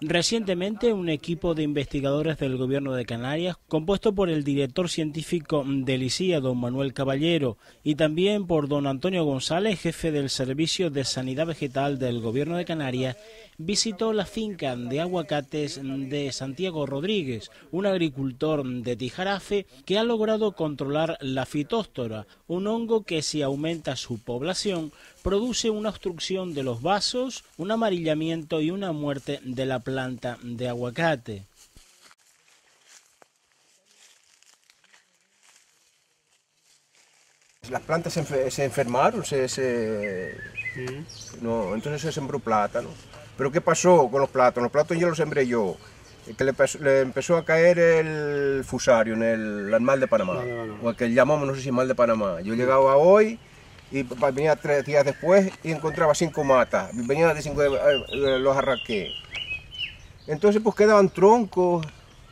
Recientemente, un equipo de investigadores del gobierno de Canarias, compuesto por el director científico del ICIA, don Manuel Caballero, y también por don Antonio González, jefe del Servicio de Sanidad Vegetal del gobierno de Canarias, visitó la finca de aguacates de Santiago Rodríguez, un agricultor de Tijarafe que ha logrado controlar la fitóstora, un hongo que si aumenta su población produce una obstrucción de los vasos, un amarillamiento y una muerte de la planta de aguacate. Las plantas se, enfermaron, se, No, entonces se sembró plátano. Pero ¿qué pasó con los platos? Los platos yo los sembré yo. Eh, que le, empezó a caer el fusario en el, mal de Panamá. O el que llamamos, no sé si mal de Panamá. Yo llegaba hoy y venía tres días después y encontraba cinco matas. Venía de cinco, eh, eh, los arranqué. Entonces pues quedaban troncos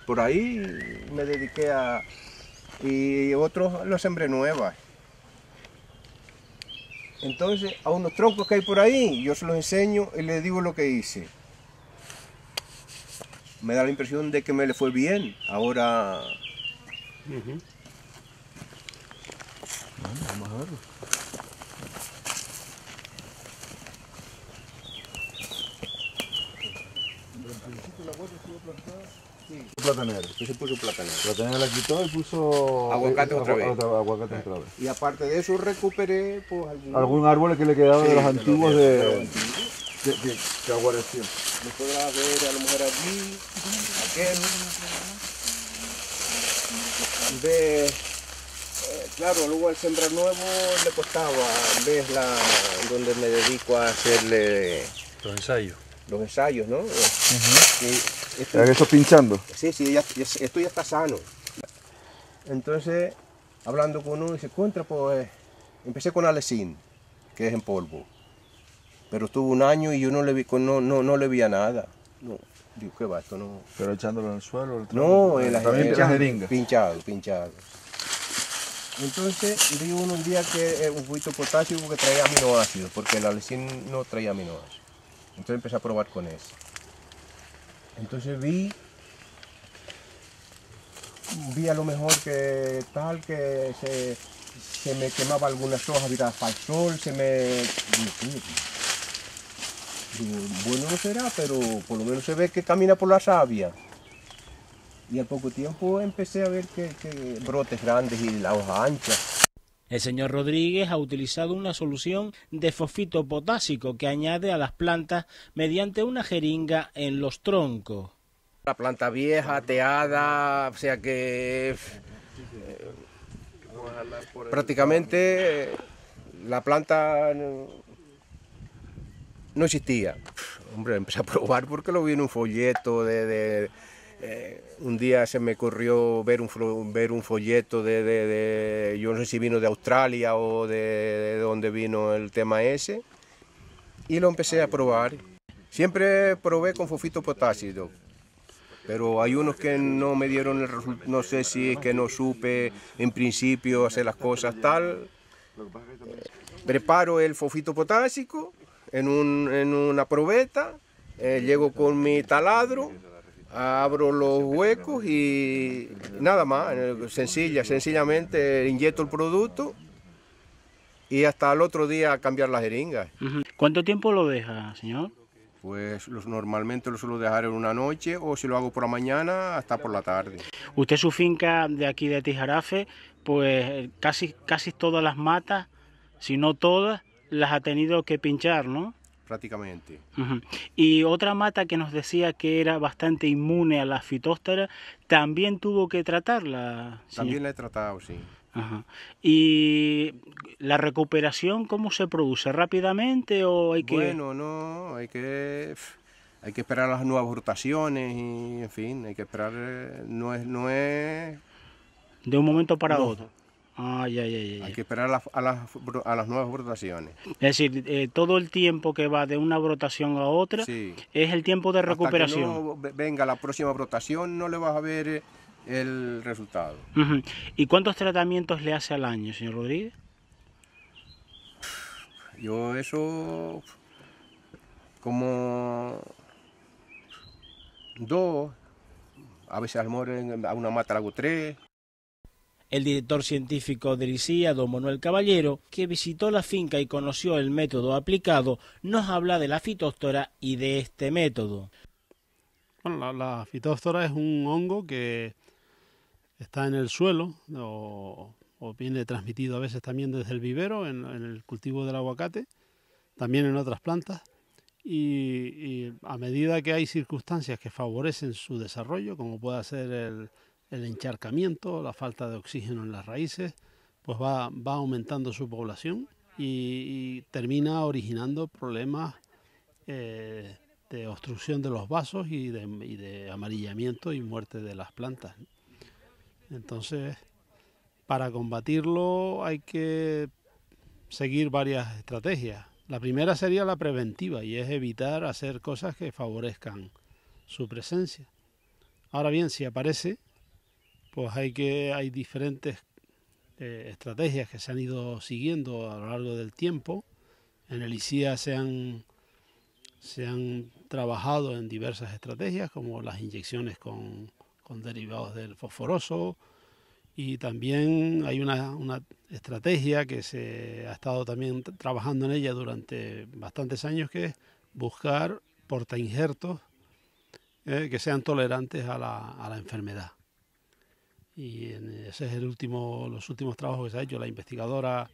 por ahí. Me dediqué a... Y otros los sembré nuevas. Entonces, a unos troncos que hay por ahí, yo se los enseño y les digo lo que hice. Me da la impresión de que me le fue bien. Ahora... vamos a verlo. la Sí. Platanero. puso platanero? Platanero la quitó y puso... Eh, aguacate otra vez. otra vez. Y aparte de eso recuperé pues, algún... árbol que le quedaba de los antiguos de... de... Que, Me podrá ver a lo mejor aquí, aquel. De... Eh, claro, luego al sembrar nuevo le costaba, ves la donde me dedico a hacerle los ensayos. Los ensayos, ¿no? Esto, pinchando? Sí, sí, esto ya está sano. Entonces, hablando con uno, dice, encuentra, pues, empecé con alecín, que es en polvo. Pero estuvo un año y yo no le vi, no, no, le nada. No, digo, ¿qué va esto? ¿Pero echándolo en el suelo? no, en la También pinchado, pinchado, pinchado. Entonces, vi uno un día que eh, un poquito potásico que traía aminoácidos, porque el alecín no traía aminoácidos. Entonces empecé a probar con eso. Entonces vi, vi a lo mejor que tal, que se, me quemaba algunas hojas viradas para el sol, se me... bueno no será, pero por lo menos se ve que camina por la savia. Y al poco tiempo empecé a ver que brotes grandes y la hoja ancha. El señor Rodríguez ha utilizado una solución de fosfito potásico que añade a las plantas mediante una jeringa en los troncos. La planta vieja, teada, o sea que eh, prácticamente eh, la planta no, existía. Hombre, empecé a probar porque lo vi en un folleto de eh, un día se me ocurrió ver un, ver un folleto de, yo no sé si vino de Australia o de, de, donde vino el tema ese, y lo empecé a probar. Siempre probé con fofito potásico pero hay unos que no me dieron el resultado, no sé si es que no supe en principio hacer las cosas tal. preparo el fofito potásico en, una probeta, eh, llego con mi taladro, abro los huecos y nada más, sencilla, sencillamente inyecto el producto y hasta el otro día cambiar las jeringas. ¿Cuánto tiempo lo deja, señor? Pues normalmente lo suelo dejar en una noche o si lo hago por la mañana hasta por la tarde. Usted su finca de aquí de Tijarafe, pues casi, casi todas las matas, si no todas, las ha tenido que pinchar, ¿no? prácticamente. Y otra mata que nos decía que era bastante inmune a la fitóstera, también tuvo que tratarla. También la he tratado, sí. Ajá. ¿Y la recuperación cómo se produce? ¿Rápidamente o hay que...? Bueno, no, hay que... Hay que esperar las nuevas rotaciones y, en fin, hay que esperar... Eh, no es... No es... De un momento para otro. Hay que esperar a las, nuevas brotaciones. Es decir, eh, todo el tiempo que va de una brotación a otra es el tiempo de recuperación. Hasta que no venga la próxima brotación, no le vas a ver eh, el resultado. ¿Y cuántos tratamientos le hace al año, señor Rodríguez? Yo eso como dos, a veces a a una mata le hago tres el director científico del ICIA, don Manuel Caballero, que visitó la finca y conoció el método aplicado, nos habla de la fitóstora y de este método. Bueno, la, la es un hongo que está en el suelo o, viene transmitido a veces también desde el vivero en, el cultivo del aguacate, también en otras plantas. Y, y a medida que hay circunstancias que favorecen su desarrollo, como puede ser el, el encharcamiento, la falta de oxígeno en las raíces, pues va, aumentando su población y, termina originando problemas eh, de obstrucción de los vasos y de, y de, amarillamiento y muerte de las plantas. Entonces, para combatirlo hay que seguir varias estrategias. La primera sería la preventiva y es evitar hacer cosas que favorezcan su presencia. Ahora bien, si aparece, pues hay que hay diferentes eh, estrategias que se han ido siguiendo a lo largo del tiempo. En el ICIA se han, trabajado en diversas estrategias, como las inyecciones con, derivados del fosforoso, y también hay una, estrategia que se ha estado también trabajando en ella durante bastantes años, que es buscar portainjertos eh, que sean tolerantes a la enfermedad y ese es el último, los últimos trabajos que se ha hecho la investigadora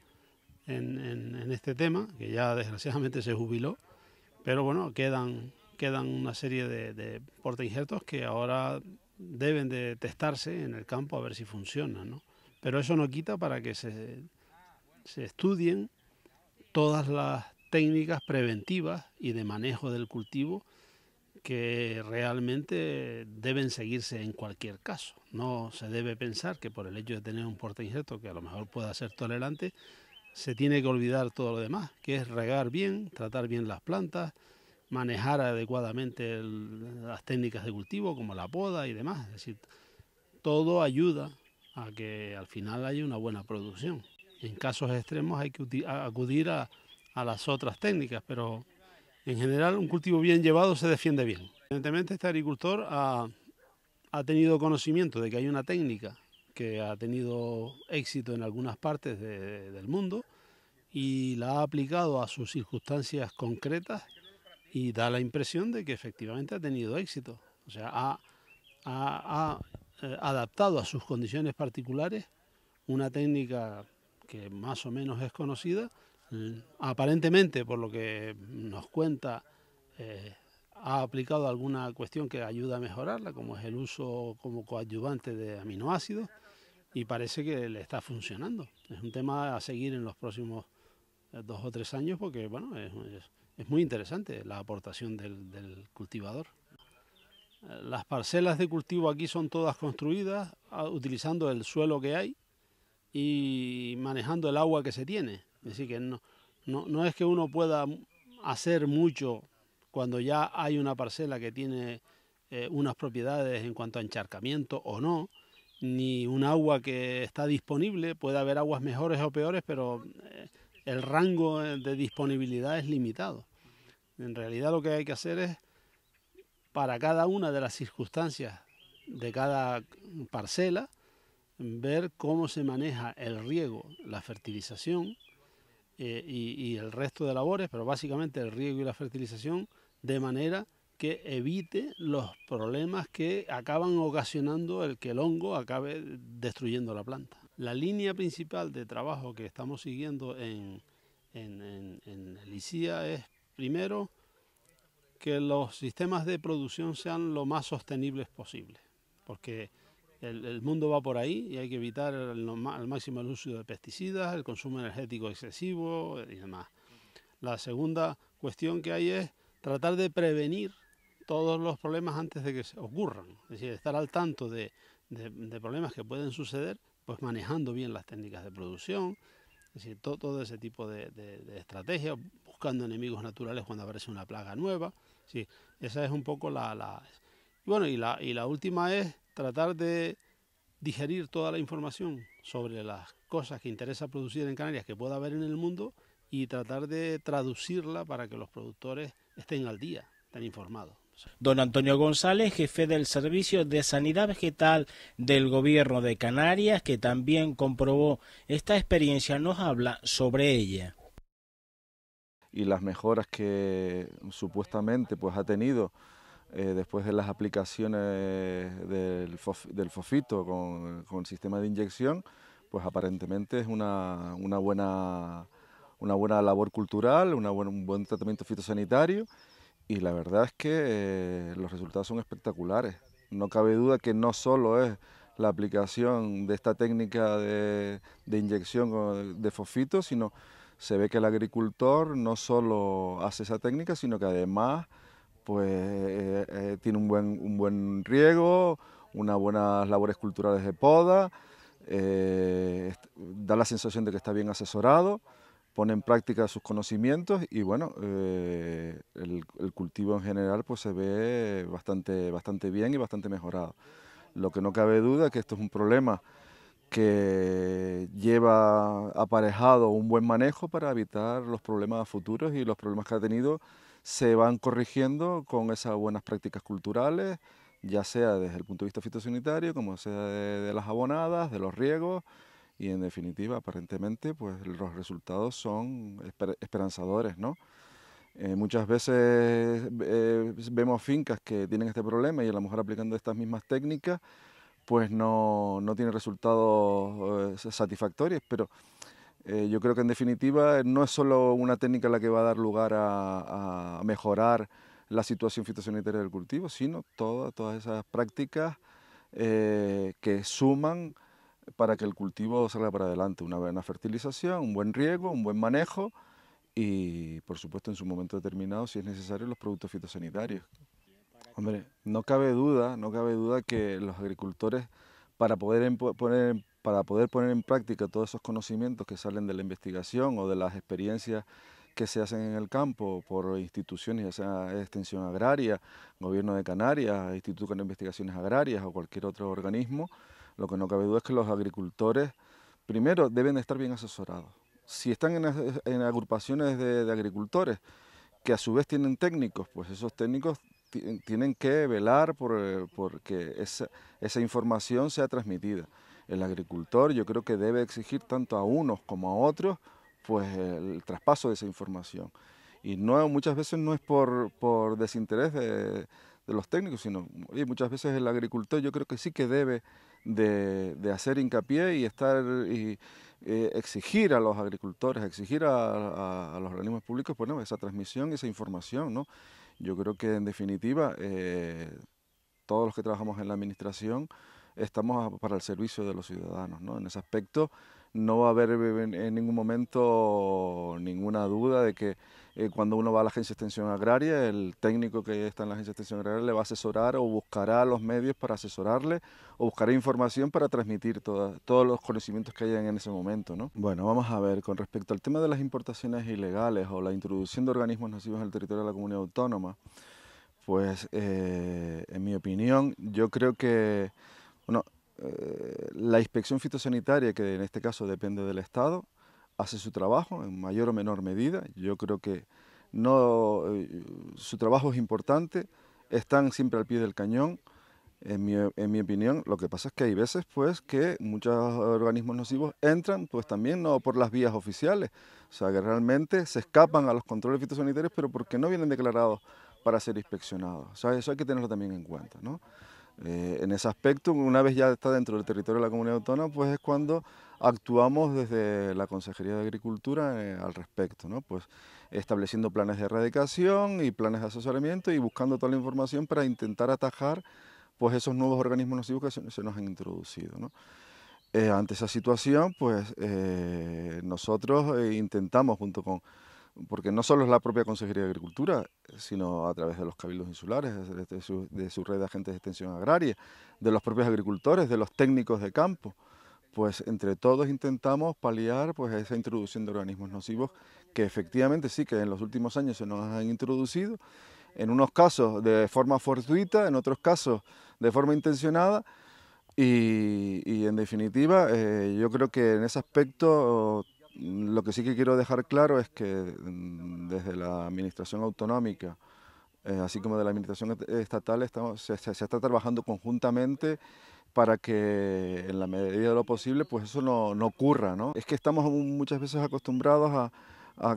en, este tema, que ya desgraciadamente se jubiló, pero bueno, quedan, quedan una serie de, de porta injertos que ahora deben de testarse en el campo a ver si funcionan, ¿no? Pero eso no quita para que se, se estudien todas las técnicas preventivas y de manejo del cultivo que realmente deben seguirse en cualquier caso. No se debe pensar que por el hecho de tener un porte insecto que a lo mejor pueda ser tolerante, se tiene que olvidar todo lo demás, que es regar bien, tratar bien las plantas, manejar adecuadamente las técnicas de cultivo como la poda y demás. Es decir, todo ayuda a que al final haya una buena producción. En casos extremos hay que acudir a, a las otras técnicas, pero en general, un cultivo bien llevado se defiende bien. Evidentemente, este agricultor ha, tenido conocimiento de que hay una técnica que ha tenido éxito en algunas partes del mundo y la ha aplicado a sus circunstancias concretas y da la impresión de que efectivamente ha tenido éxito. O sea, ha eh, adaptado a sus condiciones particulares una técnica que más o menos es conocida Mm, aparentemente, por lo que nos cuenta, eh, ha aplicado alguna cuestión que ayuda a mejorarla, como es el uso como coadyuvante de aminoácidos, y parece que le está funcionando. Es un tema a seguir en los próximos eh, dos o tres años porque bueno, es, muy interesante la aportación del cultivador. Eh, las parcelas de cultivo aquí son todas construidas ah, utilizando el suelo que hay y manejando el agua que se tiene. Es decir, que no, es que uno pueda hacer mucho cuando ya hay una parcela que tiene eh, unas propiedades en cuanto a encharcamiento o no, ni un agua que está disponible, puede haber aguas mejores o peores, pero eh, el rango de disponibilidad es limitado. En realidad lo que hay que hacer es, para cada una de las circunstancias de cada parcela, ver cómo se maneja el riego, la fertilización, eh, y, el resto de labores, pero básicamente el riego y la fertilización, de manera que evite los problemas que acaban ocasionando el que el hongo acabe destruyendo la planta. La línea principal de trabajo que estamos siguiendo en, en, en el es, primero, que los sistemas de producción sean lo más sostenibles posible, porque el, mundo va por ahí y hay que evitar al máximo el uso de pesticidas, el consumo energético excesivo y demás. La segunda cuestión que hay es tratar de prevenir todos los problemas antes de que se ocurran, es decir, estar al tanto de, problemas que pueden suceder, pues manejando bien las técnicas de producción, es decir, todo, ese tipo de, estrategias, buscando enemigos naturales cuando aparece una plaga nueva, sí, esa es un poco la, bueno, y la, y la última es tratar de digerir toda la información sobre las cosas que interesa producir en Canarias que pueda haber en el mundo y tratar de traducirla para que los productores estén al día, estén informados. Don Antonio González, jefe del Servicio de Sanidad Vegetal del Gobierno de Canarias, que también comprobó esta experiencia, nos habla sobre ella. Y las mejoras que supuestamente pues, ha tenido eh, después de las aplicaciones del, fosfito con, el sistema de inyección, pues aparentemente es una, buena, labor cultural, un buen tratamiento fitosanitario y la verdad es que eh, los resultados son espectaculares. No cabe duda que no solo es la aplicación de esta técnica de, de inyección de fosfito, sino se ve que el agricultor no solo hace esa técnica, sino que además pues eh, eh, tiene un buen, riego, unas buenas labores culturales de poda, eh, da la sensación de que está bien asesorado, pone en práctica sus conocimientos y bueno, el, cultivo en general pues se ve bastante, bastante bien y bastante mejorado. Lo que no cabe duda es que esto es un problema que lleva aparejado un buen manejo para evitar los problemas futuros y los problemas que ha tenido se van corrigiendo con esas buenas prácticas culturales, ya sea desde el punto de vista fitosanitario, como sea de, las abonadas, de los riegos, y en definitiva, aparentemente, pues los resultados son esperanzadores, ¿no? Eh, muchas veces eh, vemos fincas que tienen este problema y a lo mejor aplicando estas mismas técnicas, pues no, no resultados eh, satisfactorios, pero eh, yo creo que en definitiva eh, no es solo una técnica la que va a dar lugar a, mejorar la situación fitosanitaria del cultivo, sino todas, todas esas prácticas eh, que suman para que el cultivo salga para adelante. Una buena fertilización, un buen riego, un buen manejo y, por supuesto, en su momento determinado, si es necesario, los productos fitosanitarios. Hombre, no cabe duda, no cabe duda que los agricultores, para poder poner en para poder poner en práctica todos esos conocimientos que salen de la investigación o de las experiencias que se hacen en el campo por instituciones, ya sea Extensión Agraria, Gobierno de Canarias, Instituto de Investigaciones Agrarias o cualquier otro organismo, lo que no cabe duda es que los agricultores, primero, deben estar bien asesorados. Si están en, agrupaciones de, agricultores, que a su vez tienen técnicos, pues esos técnicos tienen que velar por, eh, que esa información sea transmitida el agricultor yo creo que debe exigir tanto a unos como a otros pues el traspaso de esa información. Y no, muchas veces no es por, desinterés de, los técnicos, sino muchas veces el agricultor yo creo que sí que debe de, hacer hincapié y estar y eh, exigir a los agricultores, exigir a, los organismos públicos pues, esa transmisión, esa información. ¿no? Yo creo que en definitiva eh, todos los que trabajamos en la administración estamos para el servicio de los ciudadanos. ¿no? En ese aspecto no va a haber en, ningún momento ninguna duda de que eh, cuando uno va a la agencia de extensión agraria, el técnico que está en la agencia de extensión agraria le va a asesorar o buscará los medios para asesorarle o buscará información para transmitir todos los conocimientos que hayan en ese momento. ¿no? Bueno, vamos a ver, con respecto al tema de las importaciones ilegales o la introducción de organismos nocivos en el territorio de la comunidad autónoma, pues eh, en mi opinión yo creo que bueno, eh, la inspección fitosanitaria, que en este caso depende del Estado, hace su trabajo en mayor o menor medida. Yo creo que no, eh, su trabajo es importante, están siempre al pie del cañón, en mi, opinión. Lo que pasa es que hay veces pues que muchos organismos nocivos entran pues también no por las vías oficiales, o sea que realmente se escapan a los controles fitosanitarios pero porque no vienen declarados para ser inspeccionados. O sea, eso hay que tenerlo también en cuenta, ¿no? Eh, en ese aspecto, una vez ya está dentro del territorio de la comunidad autónoma, pues es cuando actuamos desde la Consejería de Agricultura eh, al respecto, pues estableciendo planes de erradicación y planes de asesoramiento y buscando toda la información para intentar atajar pues, esos nuevos organismos nocivos que se, nos han introducido. Eh, ante esa situación, pues nosotros intentamos junto con porque no solo es la propia Consejería de Agricultura, sino a través de los cabildos insulares, de su, red de agentes de extensión agraria, de los propios agricultores, de los técnicos de campo. Pues entre todos intentamos paliar pues, esa introducción de organismos nocivos que efectivamente sí que en los últimos años se nos han introducido, en unos casos de forma fortuita, en otros casos de forma intencionada, y, en definitiva, eh, yo creo que en ese aspecto lo que sí que quiero dejar claro es que mm, desde la Administración Autonómica, eh, así como de la Administración Estatal, se, está trabajando conjuntamente para que en la medida de lo posible pues eso no, ocurra. Es que estamos muchas veces acostumbrados a,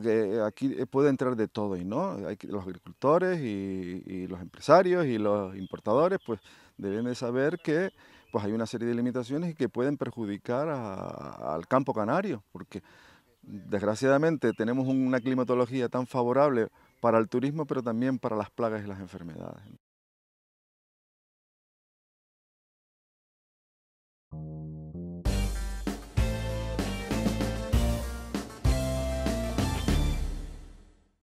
que aquí eh, puede entrar de todo y no, Hay los agricultores y, y, los empresarios y los importadores pues deben de saber que pues hay una serie de limitaciones que pueden perjudicar al campo canario, porque desgraciadamente tenemos una climatología tan favorable para el turismo, pero también para las plagas y las enfermedades.